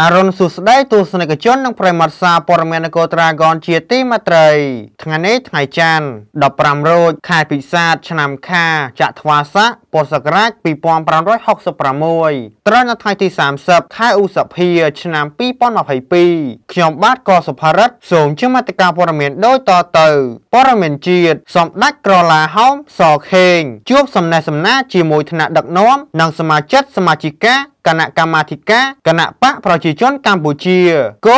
អរុនសុស្ដីទស្សនិកជននិងប្រិមត្តសារព័ត៌មាននគរត្រាហ្គនជាទីមេត្រី ថ្ងៃនេះថ្ងៃច័ន្ទ15រោចខែពិសាខឆ្នាំខាចត្វាស័កពុស្សករាជ2566ត្រូវនៅថ្ងៃទី30ខែឧសភា ឆ្នាំ2022ខ្ញុំបាទកសុផារិទ្ធសូមជូនមតិការព័ត៌មានដូចតទៅព័ត៌មានជាតិសម្ដេចក្រឡាហោមសខេង ជួប សំណេះសំណាលជាមួយថ្នាក់ដឹកនាំនិងសមាជិកសមាជិកាគណៈកម្មាធិការគណៈបកប្រជាជនកម្ពុជាគោ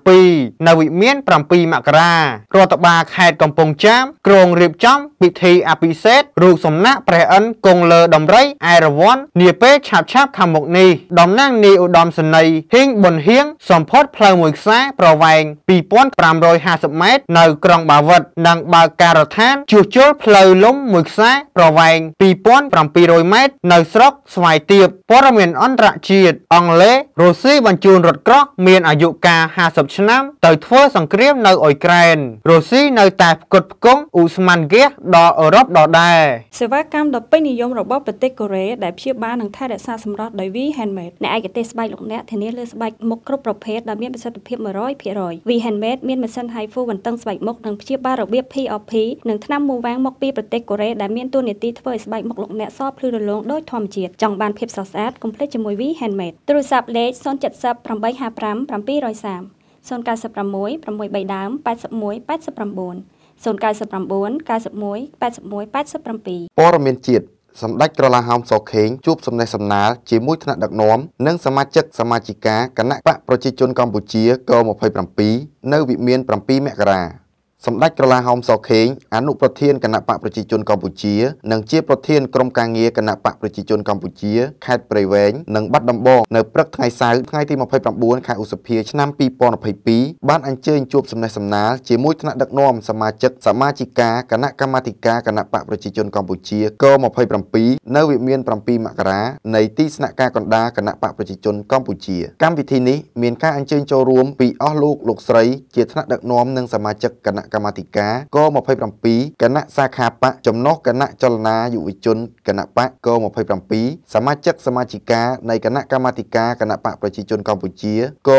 27នៅវិមាន7មករារដ្ឋបាលខេត្តកំពង់ចាម ក្រុងរៀបចំពិធីអភិសេករូបសំណាកព្រះអិនគង់លើដំរីអែរវ័ននាពេលឆាប់ឆាប់ខាងមុខនេះតំណាងនាយឧត្តមសេនីយ៍ហ៊ីងប៊ុនហៀងសម្ផុតផ្លូវមួយខ្សែប្រវែង2550ម៉ែត្រនៅក្រុងបាវិតនិងបើកការដ្ឋានជួសជុលផ្លូវលំមួយខ្សែប្រវែង2700ម៉ែត្រនៅស្រុកស្វាយទៀបព័ត៌មានអន្តន្តរជាតិអង់គ្លេសរុស្ស៊ីបញ្ជូនរថក្រោះមានអាយុកាល50ឆ្នាំទៅធ្វើសង្គ្រាម នៅអ៊ុយក្រែនរុស្ស៊ីនៅ តែផ្គត់ផ្គង់ឧស្ម័នហ្គាសដល់អឺរ៉ុបដដែលសេវាកម្មដ៏ពេញនិយមរបស់ប្រទេសកូរ៉េដែលព្យាបាលនិងថែរក្សាសម្រស់ដោយ V Handmade អ្នកឯកទេសស្បែកលោកអ្នកធានាលើស្បែកមុខគ្រប់ប្រភេទដែលមានប្រសិទ្ធភាព100% V Handmade មានម៉ាស៊ីន HIFU បន្តឹងស្បែកមុខនិងព្យាបាលរបៀប POP និងថ្នាំមូវ៉ាងមកពីប្រទេសកូរ៉េដែលមានតួនាទីធ្វើឲ្យស្បែកមុខលោកអ្នកសភ្លឺរលោងដោយធម្មជាតិចង់បានភាពស្រស់ស្អាតកុំភ្លេចជាមួយ 1V handmade ទូរស័ព្ទលេខ070 855 730 096 603ដើម81 89 099 91 81 87ព័ត៌មានជាតិសម្ដេចក្រឡាហោមសខេងជួបសំណេះសំណាលជាមួយថ្នាក់ដឹកនាំនិងសមាជិកសមាជិកាគណៈបកប្រជាជនកម្ពុជាក27នៅវិមាន7មករាសម្ដេចក្រឡាហោមសខេងអនុប្រធានគណៈបកប្រជាជនកម្ពុជានិងជាប្រធានក្រុមការងារគណៈបកប្រជាជនកម្ពុជាខេត្តព្រៃវែងនិងបាត់ដំបងនៅព្រឹកថ្ងៃសៅរ៍ថ្ងៃទី29ខែឧសភាឆ្នាំ2022បានអញ្ជើញជួបសំណេះសំណាលជាមួយថ្នាក់ដឹកនាំសមាជិកសមាជិកាគណៈកម្មាធិការគណៈបកប្រជាជនកម្ពុជាក27នៅវិមាន7មករានៃទីស្នាក់ការកណ្ដាលគណៈបកប្រជាជនកម្ពុជា កម្មវិធីនេះមានការអញ្ជើញចូលរួមពីអស់លោកលោកស្រីជាថ្នាក់ដឹកនាំនិងសមាជិកគណៈកម្មាធិការក27គណៈសាខាបកចំណុះគណៈចលនាយុវជនគណៈបកក27សមាជិកសមាជិកានៃគណៈកម្មាធិការគណៈបកប្រជាជនកម្ពុជាក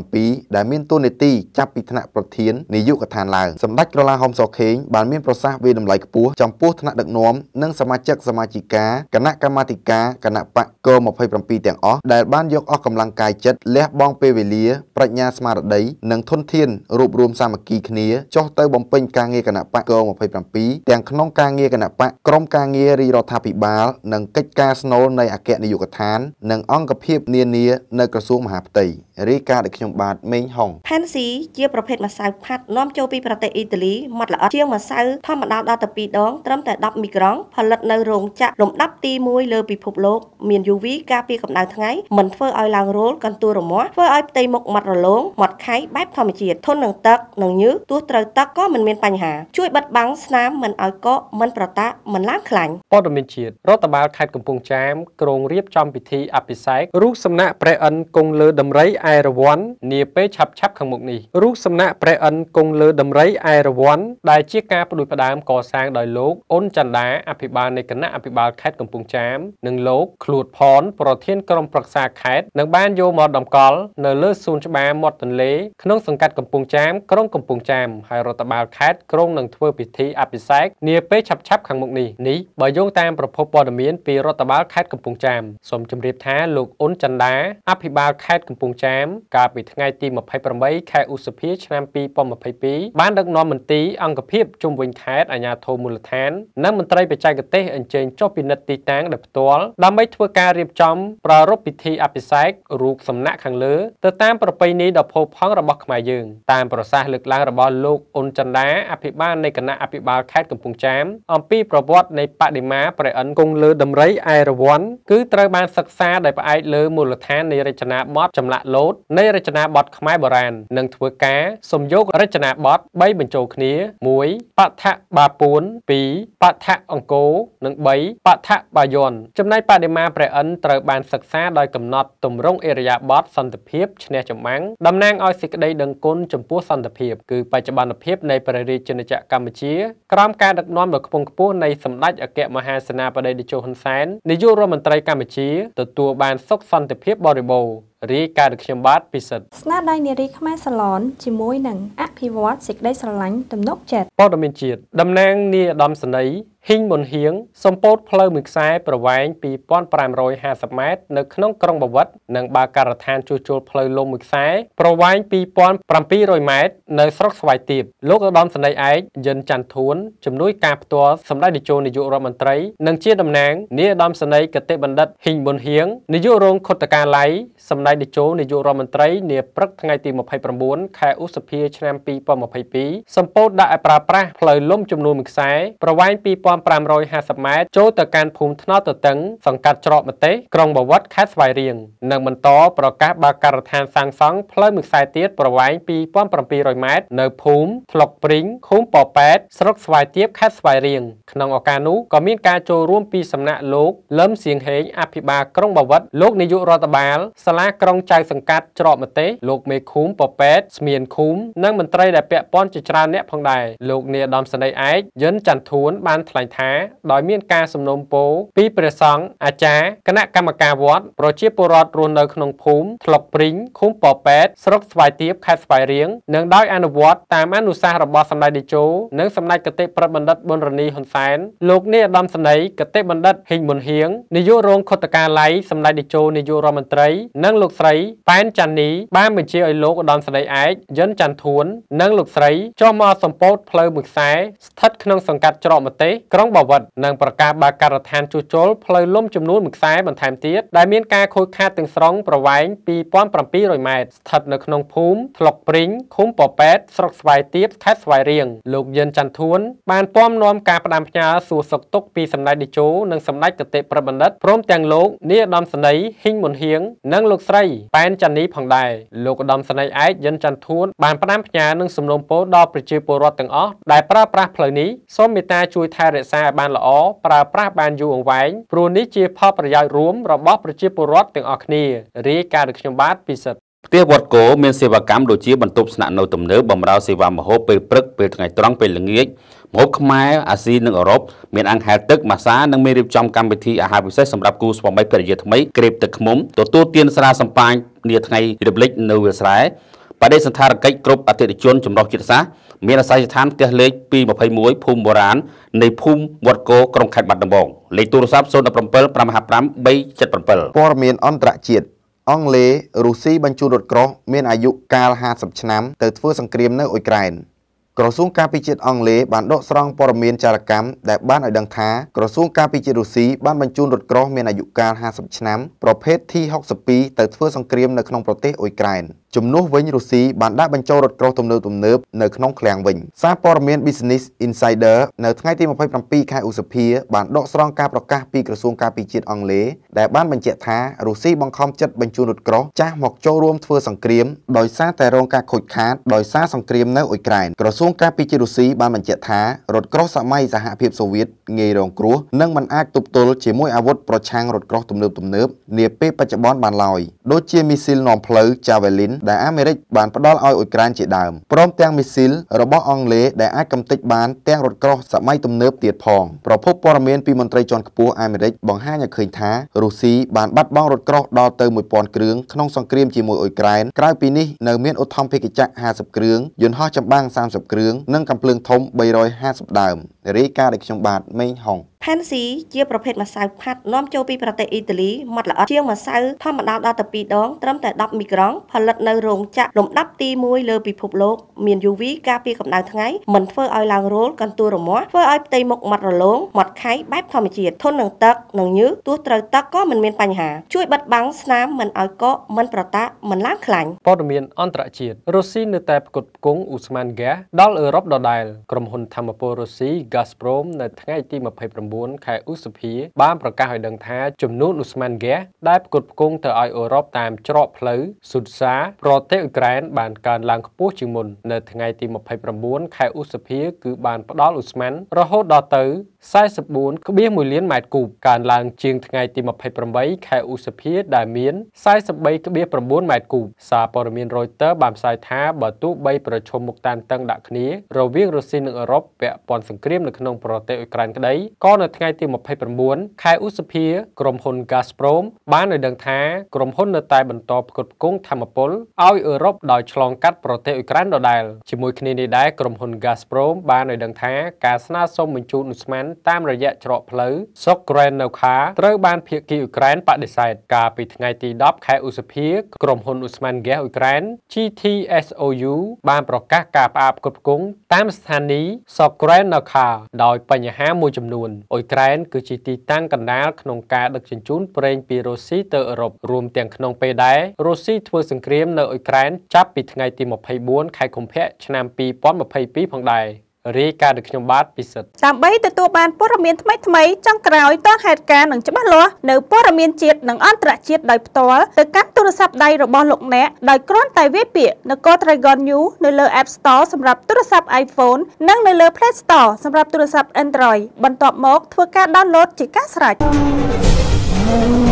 27ដែលមានតួនាទី ចាប់ពីថ្នាក់ប្រធាននាយកដ្ឋានឡើងសម្ដេចក្រឡាហុំសខេងបានមានប្រសាសន៍វាតម្លៃខ្ពស់ចំពោះថ្នាក់ដឹកនាំនិងសមាជិកសមាជិកាគណៈកម្មាធិការគណៈបកក27ទាំងអស់ដែលបានយកអស់កម្លាំងកាយចិត្តលះបង់ពេលវេលា ប្រាជ្ញាស្មារតីនិងធនធាន រួបរวมសាមគ្គីគ្នាចុះទៅទៅបំពេញការងារគណៈបកក27ទាំងក្នុងការងារគណៈបកក្រមការងាររាជរដ្ឋាភិបាលនិងកិច្ចការស្នូលនៃអគ្គនាយកដ្ឋាន និងអង្គភាព នានានៅក្រសួងមហាផ្ទៃ។រាយការណ៍ដោយខ្ញុំបាទមេងហុងផេនស៊ីជាប្រភេទម្សៅផាត់នាំចូលពីប្រទេសអ៊ីតាលីម៉ត់ល្អជាងម្សៅធម្មតាដល់ទៅ2ដង ត្រឹមតែ10មីក្រូផលិតនៅរោងចក្រលំដាប់ទី1លើពិភពលោកមាន UV ការពារកម្ដៅថ្ងៃមិនធ្វើឲ្យឡើងរោលកន្ទួលរមាស់ធ្វើឲ្យផ្ទៃមុខម៉ត់រលោងម៉ត់ខៃបែបធម្មជាតិធន់នឹងទឹកនិងញើសទោះត្រូវទឹកក៏មិនមានបញ្ហាជួយបិទបាំងស្នាមមិនឲ្យកកមិនប្រតាក់មិនឡើងខ្លាញ់ព័ត៌មានជាតិរដ្ឋបាលខេត្តកំពង់ចាមក្រុងរៀបចំពិធីអភិសេករੂបសំណាក់ព្រះអិនគង់លើដំរីអាឯរវ័ននាពេលឆាប់ឆាប់ខាងមុខនេះរូបសំណាកព្រះអិនគង់លើដំរីឯរវ័នដែលជាការផ្ដួចផ្ដើមកសាងដោយលោកអ៊ុនចន្ទដា អភិបាលនៃគណៈអភិបាលខេត្តកំពង់ចាមនិងលោកឃ្លួតផនប្រធានក្រុមប្រឹក្សាខេត្តនឹងបានយកមកដំកល់នៅលើសួនច្បារមាត់ទន្លេក្នុងសង្កាត់កំពង់ចាមក្រុងកំពង់ចាមហើយរដ្ឋបាលខេត្តក្រុងនឹងធ្វើពិធីអភិសេកនាពេលឆាប់ឆាប់ខាងមុខនេះនេះបើយោងតាមប្រភពព័ត៌មានពីរដ្ឋបាលខេត្តកំពង់ចាមសូមជម្រាបថាលោកអ៊ុនចន្ទដាអភិបាលខេត្តកំពង់ចាមមកាលពីថ្ងៃទី28ខែឧសភាឆ្នាំ2022បានដឹកនាំមន្ត្រីអង្គភាពជុំវិញខេត្តអាជ្ញាធរមូលដ្ឋាន និងមន្ត្រីបច្ចេកទេសអញ្ជើញចុះពិនិត្យទីតាំងដោយផ្ទាល់ដើម្បីធ្វើការរៀបចំប្រារព្ធពិធីអភិសេករូបសំណាក់ខាងលើទៅតាមប្រពៃណីដ៏ផូរផង់របស់ខ្មែរយើងតាមប្រសាសន៍លើកឡើងរបស់លោកអ៊ុនចន្ទាអភិបាលនៃគណៈអភិបាលខេត្តកំពង់ចាមអំពីប្រវត្តិនៃបដិមាព្រះឥន្ទគង់លើដំរីអេរវ័នគឺត្រូវបានសិក្សាដោយផ្អែកលើមូលដ្ឋាននៃរចនាបថចម្លាក់លោណូតនៃរចនាបថខ្មែរបុរាណនិងធ្វើការ សំយោគរចនាបថ3បញ្ចូលគ្នា1បដ្ឋបាពួន2បដ្ឋអង្គរនិង3បដ្ឋបាយ័នចំណែកបដិមាព្រះឥន្ទត្រូវបានសិក្សាដោយកំណត់ទម្រង់អេរយាបថសន្តិភាពឈ្នះចម្បាំងតំណាងឲ្យសេចក្តីដឹងគុណចំពោះសន្តិភាព គឺបច្ចុប្បន្នភាពនៃព្រះរាជាណាចក្រកម្ពុជា ក្រោមការដឹកនាំដ៏ខ្ពង់ខ្ពស់នៃសម្ដេចអគ្គមហាសេនាបតីតេជោហ៊ុនសែននាយករដ្ឋមន្ត្រីកម្ពុជាទទួលបាន សុខសន្តិភាពបរិបូរណ៍រីកើតខ្ញុំបាទពិសិដ្ឋស្នាដៃនារីខ្មែរសាឡនជាមួយនឹងអភិវឌ្ឍសេចក្តីស្រឡាញ់ទំនុកចិត្តព័ត៌មានជាតិតំណាងនាយឧត្តមសេនីយ៍ហ៊ីងមុនហៀងសម្ពោធផ្លូវមួយខ្សែប្រវែង2550ម៉ែត្រនៅក្នុងក្រុងបាវិតនិងបើកការដ្ឋានជួសជុលផ្លូវលំមួយខ្សែប្រវែង2700ម៉ែត្រនៅស្រុកស្វាយទៀបលោកឧត្តមសេនីយ៍ឯកយិនច័ន្ទធួនជំនួយការផ្ទាល់សម្ដេចនាយកនាយករដ្ឋមន្ត្រីនិងជាតំណាងនាយឧត្តមសេនីយ៍គតិបណ្ឌិតហ៊ីងមុនហៀងនាយករងខុទ្ទកាល័យសម្ដេចនាយកនាយករដ្ឋមន្ត្រីនាព្រឹកថ្ងៃទី29ខែឧសភាឆ្នាំ2022សម្ពោធដាក់ឲ្យប្រើប្រាស់ផ្លូវលំចំនួនមួយខ្សែប្រវែង2000 1550ម៉ែត្រចូលទៅកាន់ភូមិថ្នល់ទទឹងសង្កាត់ច្រកមទេសក្រុងបវត្តខេត្តស្វាយរៀងនិងបន្តប្រកាសបើកការដ្ឋានសាងសង់ផ្លូវមួយខ្សែទៀតប្រវែង2700ម៉ែត្រនៅភូមិថ្លុកព្រីងឃុំប៉ប៉ែតស្រុកស្វាយទៀបខេត្តស្វាយរៀងក្នុងឱកាសនោះក៏មានការចូលរួមពីសំណាក់លោកលឹមសៀងហេងអភិបាលក្រុងបាវិតលោកនាយករដ្ឋបាលសាលាក្រុងចៅសង្កាត់ច្រកមទេសលោកមេឃុំប៉ប៉ែតស្មៀនឃុំនិងមន្ត្រីដែលពាក់ព័ន្ធជាច្រើនអ្នកផងដែរលោកនាយឧត្តមសេនីយ៍ឯកយិនច័ន្ទធួនបានថ្លែងយថាដោយមានការសំណូមពរពីព្រះសង្ឃអាចារ្យគណៈកម្មការវត្តប្រជាពលរដ្ឋរស់នៅក្នុងភូមិថ្លុកព្រីងឃុំប៉ប៉ែតស្រុកស្វាយទៀបខេត្តស្វាយរៀងនិងដោយអនុវត្តតាមអនុសាសន៍របស់សម្ដេចតេជោនិងសម្ដេចគតិប្រិទ្ធបណ្ឌិតប៊ុនរនីហ៊ុនសែនលោកនាយឧត្តមសេនីយ៍គតិបណ្ឌិតហ៊ីងមុនហៀងនាយករងខុទ្ទកាល័យសម្ដេចតេជោនាយករដ្ឋមន្ត្រីនិងលោកស្រីប៉ែនចាន់នីបានបញ្ជាឲ្យលោកឧត្តមសេនីយ៍ឯកយិនច័ន្ទធួននិងលោកស្រីចុះមកសម្ពោធផ្លូវមួយខ្សែស្ថិតក្នុងសង្កាត់ច្រកម្ទេសក្រុងបាវិតនិងប្រកាសបើកការដ្ឋានជួសជុលផ្លូវលំចំនួន1ខ្សែបន្ថែមទៀតដែលមានការខូចខាតទាំងស្រុងប្រវែង2700ម៉ែត្រស្ថិតនៅក្នុងភូមិថ្លុកព្រីងឃុំប៉ប៉ែតស្រុកស្វាយទៀបខេត្តស្វាយរៀងលោកយិនច័ន្ទធួនបានពំនាំការផ្ដាំផ្ញើសួរសុខទុក្ខពីសម្ដេចតេជោនិងសម្ដេចកតេប្របបណ្ឌិតព្រមទាំងលោកនាយឧត្តមសេនីយ៍ហ៊ីងមុនហៀងនិងលោកស្រីប៉ែនចាន់នីផងដែរលោកឧត្តមសេនីយ៍ឯកយិនច័ន្ទធួនបានផ្ដាំផ្ញើនឹងសំណូមពរដល់ប្រជាពលរដ្ឋទាំងអស់ដែលប្រើប្រាស់ផ្លូវនេះសូមមេត្តាជួយថែររក្សាបានល្អប្រើប្រាស់បានយូរអង្វែងព្រោះនេះជាផលប្រយោជន៍រួមរបស់ប្រជាពលរដ្ឋទាំងអស់គ្នារាយការណ៍ដោយខ្ញុំបាទពិសិដ្ឋផ្ទះវត្តគោមានសេវាកម្មដូចជាបន្ទប់ស្នាក់នៅទំនើបបម្រើសេវាម្ហូបពេលព្រឹកពេលថ្ងៃត្រង់ពេលល្ងាចម្ហូបខ្មែរអាស៊ីនិងអឺរ៉ុបមានអង្គហែលទឹកម៉ាសានិងមានរៀបចំកម្មវិធីអាហារពិសេសសម្រាប់គូស្វាមីភរិយាថ្មីក្រេបទឹកឃ្មុំទទួលទានស្រាសម្ពាញនាថ្ងៃរំលឹកនៅវាលស្រែបដិសន្ធារកិច្ចគ្រប់អតិថិជនចម្រុះជាតិសាសន៍មានអាស័យដ្ឋានផ្ទះលេខ221ភូមិបុរាណនៃភូមិវត្តគោក្រុងខេត្តបាត់ដំបងលេខទូរស័ព្ទ017 555 377ព័ត៌មានអន្តរជាតិអង់គ្លេសរុស្ស៊ីបញ្ជូនរថក្រោះមានអាយុកាល50ឆ្នាំទៅធ្វើសង្គ្រាមនៅអ៊ុយក្រែនក្រសួងការពារជាតិអង់គ្លេសបានដកស្រង់ព័ត៌មានចារកម្មដែលបានឲ្យដឹងថាក្រសួងការពារជាតិរុស្ស៊ីបានបញ្ជូនរថក្រោះមានអាយុកាល50ឆ្នាំប្រភេទ T-62 ទៅធ្វើសង្គ្រាមនៅក្នុងប្រទេសអ៊ុយក្រែនជំនួសវិញរុស្ស៊ីបានដាក់បញ្ចូលរថក្រោះទំនើបទំនើបនៅក្នុងឃ្លាំងវិញសារព័ត៌មាន Business Insider នៅថ្ងៃទី27ខែឧសភា បានដកស្រង់ការប្រកាសពីក្រសួងការពារជាតិអង់គ្លេសដែលបានបញ្ជាក់ថារុស្ស៊ីបង្ខំចិត្តបញ្ជូនរថក្រោះចាស់មកចូលរួមធ្វើសង្គ្រាមដោយសារតែរងការខូចខាតដោយសារសង្គ្រាមនៅអ៊ុយក្រែនក្រសួងការពារជាតិរុស្ស៊ីបានបញ្ជាក់ថារថក្រោះសម័យសហភាពសូវៀតងាយរងគ្រោះនិងមិនអាចទប់ទល់ជាមួយអាវុធប្រឆាំងរថក្រោះទំនើបទំនើបនាពេលបច្ចុប្បន្នបានឡើយដូចជាមីស៊ីលនាំផ្លូវ Javelin ដែលអាមេរិកបានផ្ដល់ឲ្យអ៊ុយក្រែនជាដើមព្រមទាំងមីស៊ីល របស់អង់គ្លេសដែលអាចកំទេចបានទាំងរថក្រោះសម័យទំនើបទៀតផងប្រភពព័ត៌មានពីមន្ត្រីជាន់ខ្ពស់អាមេរិកបង្ហាញឲ្យឃើញថារុស្ស៊ីបានបាត់បង់រថក្រោះដល់ទៅ1000គ្រឿងក្នុងសង្គ្រាមជាមួយអ៊ុយក្រែនក្រៅពីនេះនៅមានឧទ្ធម្ភិកចក្រ50គ្រឿងយន្តហោះចម្បាំង30គ្រឿងនិងកាំភ្លើងធំ350ដើមរាយការណ៍ដែលខ្ញុំបាទមេងហុងផេនស៊ីជាប្រភេទម្សៅផាត់នាំចូលពីប្រទេសអ៊ីតាលីម៉ត់ល្អិតជាងម្សៅធម្មតាដល់ទៅ2ដង ត្រឹមតែ10មីក្រង់ផលិតនៅរោងចក្រលំដាប់ទី1លើពិភពលោក មាន UV ការពារកម្ដៅថ្ងៃមិនធ្វើឲ្យឡើងរោលកន្ទួលរមាស់ធ្វើឲ្យផ្ទៃមុខម៉ត់រលោងម៉ត់ខៃបែបធម្មជាតិធន់នឹងទឹកនិងញើសទោះត្រូវទឹកក៏មិនមានបញ្ហាជួយបិទបាំងស្នាមមិនឲ្យកកមិនប្រតាក់មិនឡើងខ្លាញ់ព័ត៌មានអន្តរជាតិរុស្ស៊ីនៅតែផ្គត់ផ្គង់អ៊ូស្មានហ្គាសដល់អឺរ៉ុបដដែលក្រុមហ៊ុនធម្មពលរុស្ស៊ី Gazprom នៅថ្ងៃទី29 9ខែឧសភា បានប្រកាសឲ្យដឹងថាចំនួនអ៊ូស្មានហ្គាដែលផ្គត់ផ្គង់ទៅឲ្យអឺរ៉ុបតាមច្រកផ្លូវស៊ុតសាប្រទេសអ៊ុយក្រែនបានកើនឡើងខ្ពស់ជាងមុននៅថ្ងៃទី29ខែឧសភាគឺ បានផ្ដល់អ៊ូស្មានរហូតដល់ទៅ44.1លានម៉ែត្រគូបកើនឡើងជាងថ្ងៃទី28ខែឧសភាដែលមាន43.9ម៉ែត្រគូបសារព័ត៌មាន Reuters បានផ្សាយថាបើទោះបីប្រឈមមុខតានតឹងដាក់គ្នារវាងរុស្ស៊ីនិងអឺរ៉ុបពាក់ព័ន្ធសង្គ្រាមនៅក្នុងប្រទេសអ៊ុយក្រែនក្តីក៏នៅថ្ងៃទី29ខែឧសភាក្រុមហ៊ុន Gazprom បានឲ្យដឹងថាក្រុមហ៊ុននៅតែបន្តផ្គត់ផ្គង់ធម្មពលឲ្យអឺរ៉ុបដោយឆ្លងកាត់ប្រទេសអ៊ុយក្រែនដដែលជាមួយគ្នានេះដែរក្រុមហ៊ុន Gazprom បានឲ្យដឹងថាការស្នើសុំបញ្ជូនឧស្ម័នតាមរយៈច្រកផ្លូវសុកក្រែននៅខាត្រូវបានភាគីអ៊ុយក្រែនបដិសេធកាលពីថ្ងៃទី10ខែឧសភាក្រុមហ៊ុនអ៊ូស្មានហ្គាសអ៊ុយក្រែន GTSOU បានប្រកាសការផ្អាកផ្គត់ផ្គង់តាមស្ថានីយ៍សុកក្រែននៅខាដោយបញ្ហាមួយចំនួនអ៊ុយក្រែនគឺជាទីតាំងកណ្ដាលក្នុងការដឹកជញ្ជូនប្រេងពីរុស្ស៊ីទៅអឺរ៉ុបរួមទាំងក្នុងពេលដែររុស្ស៊ីធ្វើសង្គ្រាមនៅអ៊ុយក្រែនចាប់ពីថ្ងៃទី24ខែកុម្ភៈឆ្នាំ2022ផងដែររាយការណ៍ដោយខ្ញុំបាទពិសិដ្ឋដើម្បីទទួលបានព័ត៌មានថ្មីថ្មីចុងក្រោយទាន់ហេតុការណ៍និងច្បាស់លាស់នៅព័ត៌មានជាតិនិងអន្តរជាតិដោយផ្ទាល់ទៅកាន់ទូរស័ព្ទដៃរបស់លោកអ្នកដោយគ្រាន់តែវាយពាក្យនគរ Dragon New នៅលើ App Store សម្រាប់ទូរស័ព្ទ iPhone និងនៅលើ Play Store សម្រាប់ទូរស័ព្ទ Android បន្ទាប់មក ធ្វើការ download ជាការស្រេច thank you